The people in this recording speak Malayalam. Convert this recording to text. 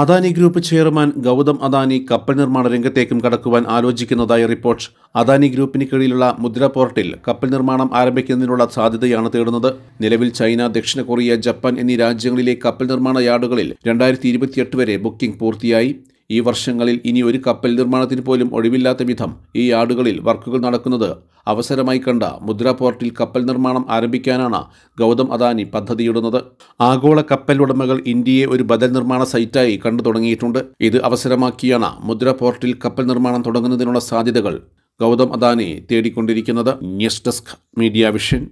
അദാനി ഗ്രൂപ്പ് ചെയർമാൻ ഗൗതം അദാനി കപ്പൽ നിർമ്മാണ രംഗത്തേക്കും കടക്കുവാൻ ആലോചിക്കുന്നതായി റിപ്പോർട്ട് അദാനി ഗ്രൂപ്പിന് കീഴിലുള്ള മുദ്ര പോർട്ടിൽ കപ്പൽ നിർമ്മാണം ആരംഭിക്കുന്നതിനുള്ള സാധ്യതയാണ് തേടുന്നത് നിലവിൽ ചൈന ദക്ഷിണ കൊറിയ ജപ്പാൻ എന്നീ രാജ്യങ്ങളിലെ കപ്പൽ നിർമ്മാണ യാർഡുകളിൽ രണ്ടായിരത്തി വരെ ബുക്കിംഗ് പൂർത്തിയായി ഈ വർഷങ്ങളിൽ ഇനി ഒരു കപ്പൽ നിർമ്മാണത്തിന് പോലും ഒഴിവില്ലാത്ത വിധം ഈ യാർഡുകളിൽ വർക്കുകൾ നടക്കുന്നത് അവസരമായി കണ്ട മുദ്ര പോർട്ടിൽ കപ്പൽ നിർമ്മാണം ആരംഭിക്കാനാണ് ഗൗതം അദാനി പദ്ധതിയിടുന്നത് ആഗോള കപ്പൽ ഉടമകൾ ഇന്ത്യയെ ഒരു ബദൽ നിർമ്മാണ സൈറ്റായി കണ്ടു തുടങ്ങിയിട്ടുണ്ട് ഇത് അവസരമാക്കിയാണ് മുദ്ര പോർട്ടിൽ കപ്പൽ നിർമ്മാണം തുടങ്ങുന്നതിനുള്ള സാധ്യതകൾ ഗൗതം അദാനി തേടിക്കൊണ്ടിരിക്കുന്നത് ന്യൂസ് ഡെസ്ക് മീഡിയ വിഷൻ